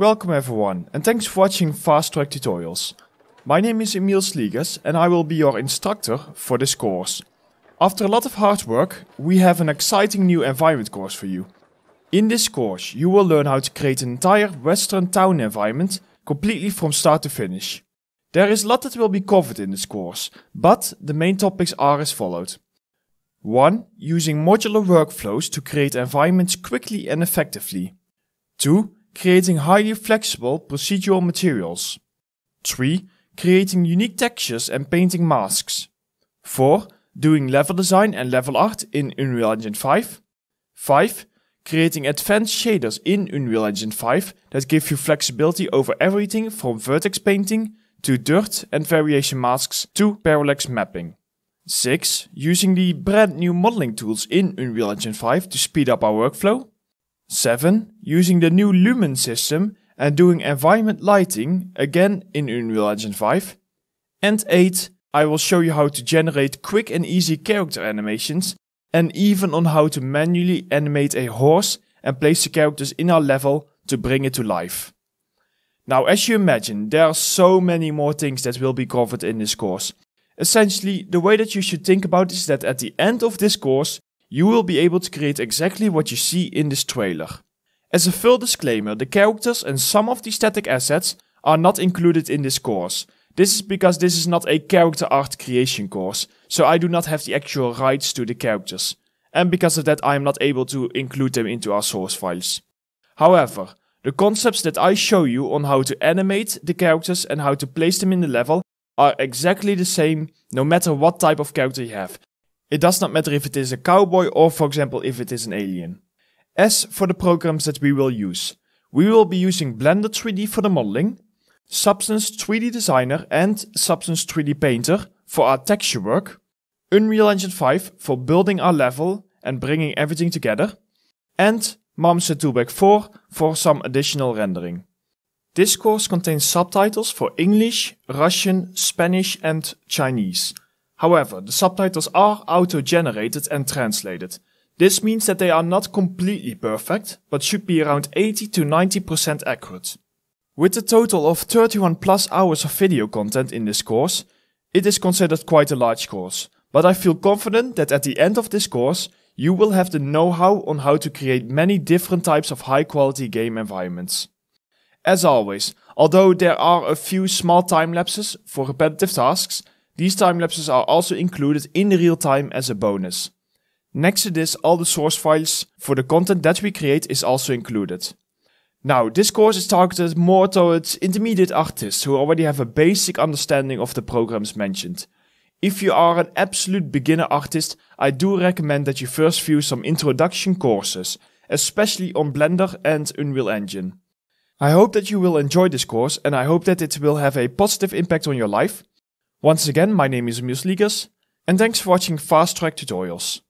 Welcome everyone and thanks for watching Fast Track Tutorials. My name is Emil Sligas, and I will be your instructor for this course. After a lot of hard work, we have an exciting new environment course for you. In this course, you will learn how to create an entire western town environment completely from start to finish. There is a lot that will be covered in this course, but the main topics are as followed. 1. Using modular workflows to create environments quickly and effectively. 2 creating highly flexible procedural materials. 3. Creating unique textures and painting masks. 4. Doing level design and level art in Unreal Engine 5. 5. Creating advanced shaders in Unreal Engine 5 that give you flexibility over everything from vertex painting to dirt and variation masks to parallax mapping. 6. Using the brand new modeling tools in Unreal Engine 5 to speed up our workflow. 7. Using the new Lumen system and doing environment lighting again in Unreal Engine 5. And 8. I will show you how to generate quick and easy character animations and even on how to manually animate a horse and place the characters in our level to bring it to life. Now as you imagine, there are so many more things that will be covered in this course. Essentially, the way that you should think about is that at the end of this course, you will be able to create exactly what you see in this trailer. As a full disclaimer, the characters and some of the static assets are not included in this course. This is because this is not a character art creation course, so I do not have the actual rights to the characters. And because of that I am not able to include them into our source files. However, the concepts that I show you on how to animate the characters and how to place them in the level are exactly the same no matter what type of character you have. It does not matter if it is a cowboy or, for example, if it is an alien. As for the programs that we will use, we will be using Blender 3D for the modeling, Substance 3D Designer and Substance 3D Painter for our texture work, Unreal Engine 5 for building our level and bringing everything together, and Marmoset 2 4 for some additional rendering. This course contains subtitles for English, Russian, Spanish and Chinese. However, the subtitles are auto-generated and translated. This means that they are not completely perfect, but should be around 80 to 90% accurate. With a total of 31 plus hours of video content in this course, it is considered quite a large course, but I feel confident that at the end of this course, you will have the know-how on how to create many different types of high-quality game environments. As always, although there are a few small time lapses for repetitive tasks, these time lapses are also included in real time as a bonus. Next to this, all the source files for the content that we create is also included. Now, this course is targeted more towards intermediate artists who already have a basic understanding of the programs mentioned. If you are an absolute beginner artist, I do recommend that you first view some introduction courses, especially on Blender and Unreal Engine. I hope that you will enjoy this course and I hope that it will have a positive impact on your life once again, my name is Musligas, and thanks for watching Fast Track Tutorials.